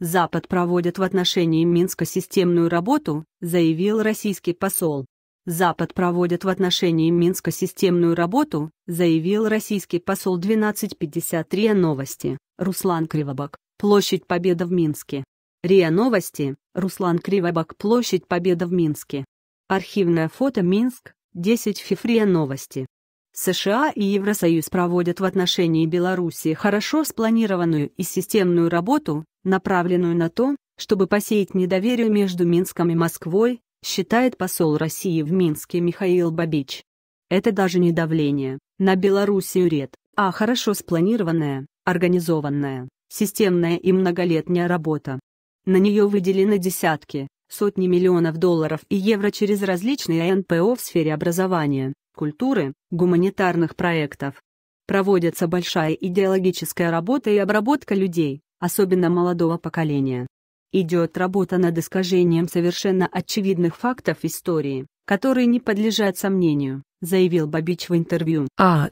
Запад проводит в отношении Минска системную работу, заявил российский посол. Запад проводит в отношении Минска системную работу, заявил российский посол 1253 новости, Руслан Кривобок. Площадь Победа в Минске. РИА Новости, Руслан Кривобок. Площадь Победа в Минске. Архивное фото Минск, 10 февраля новости. США и Евросоюз проводят в отношении Беларуси хорошо спланированную и системную работу, направленную на то, чтобы посеять недоверие между Минском и Москвой, считает посол России в Минске Михаил Бабич. Это даже не давление, на Белоруссию ред, а хорошо спланированная, организованная, системная и многолетняя работа. На нее выделены десятки, сотни миллионов долларов и евро через различные НПО в сфере образования, культуры, гуманитарных проектов, Проводится большая идеологическая работа и обработка людей, особенно молодого поколения. Идет работа над искажением совершенно очевидных фактов истории, которые не подлежат сомнению, заявил Бабич в интервью. RT. А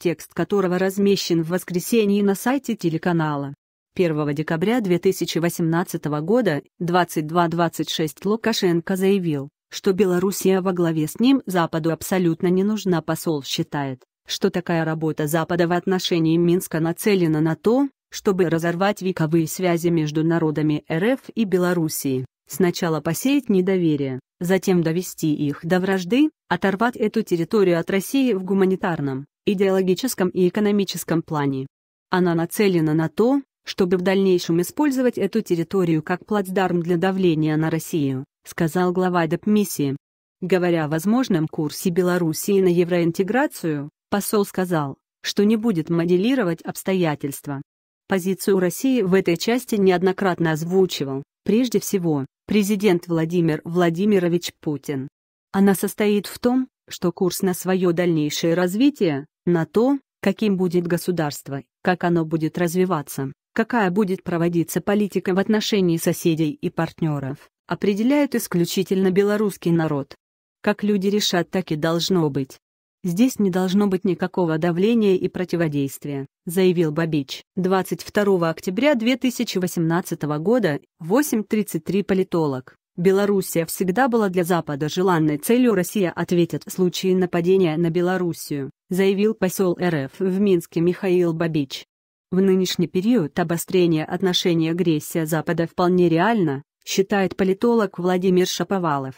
Текст которого размещен в воскресенье на сайте телеканала. 1 декабря 2018 года 22.26 Лукашенко заявил, что Белоруссия во главе с ним Западу абсолютно не нужна. Посол считает, что такая работа Запада в отношении Минска нацелена на то, чтобы разорвать вековые связи между народами РФ и Белоруссии, сначала посеять недоверие, затем довести их до вражды, оторвать эту территорию от России в гуманитарном, идеологическом и экономическом плане. Она нацелена на то, чтобы в дальнейшем использовать эту территорию как плацдарм для давления на Россию, сказал глава депмиссии. Говоря о возможном курсе Белоруссии на евроинтеграцию, посол сказал, что не будет моделировать обстоятельства. Позицию России в этой части неоднократно озвучивал, прежде всего, президент Владимир Владимирович Путин. Она состоит в том, что курс на свое дальнейшее развитие, на то, каким будет государство, как оно будет развиваться, какая будет проводиться политика в отношении соседей и партнеров, определяют исключительно белорусский народ. Как люди решат, так и должно быть. Здесь не должно быть никакого давления и противодействия, заявил Бабич. 22 октября 2018 года, 8.33 политолог. Белоруссия всегда была для Запада желанной целью Россия ответит в случае нападения на Белоруссию, заявил посол РФ в Минске Михаил Бабич. В нынешний период обострение отношений агрессия Запада вполне реально, считает политолог Владимир Шаповалов.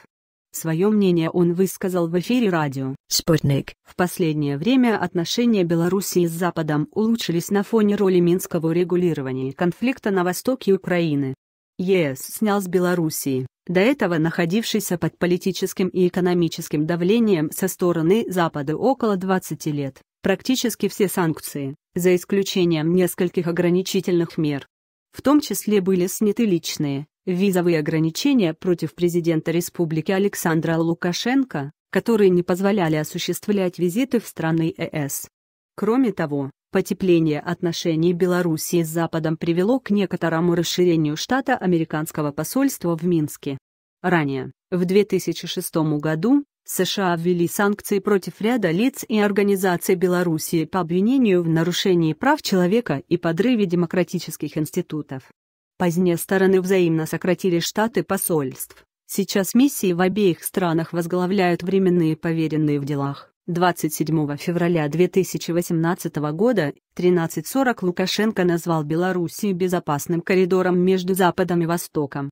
Свое мнение он высказал в эфире радио «Спутник». В последнее время отношения Белоруссии с Западом улучшились на фоне роли Минского урегулирования конфликта на востоке Украины. ЕС снял с Белоруссии, до этого находившийся под политическим и экономическим давлением со стороны Запада около 20 лет, практически все санкции, за исключением нескольких ограничительных мер, в том числе были сняты личные визовые ограничения против президента республики Александра Лукашенко, которые не позволяли осуществлять визиты в страны ЕС. Кроме того, потепление отношений Белоруссии с Западом привело к некоторому расширению штата американского посольства в Минске. Ранее, в 2006 году, США ввели санкции против ряда лиц и организаций Белоруссии по обвинению в нарушении прав человека и подрыве демократических институтов. Позднее стороны взаимно сократили штаты посольств. Сейчас миссии в обеих странах возглавляют временные поверенные в делах. 27 февраля 2018 года 13.40 Лукашенко назвал Белоруссию безопасным коридором между Западом и Востоком.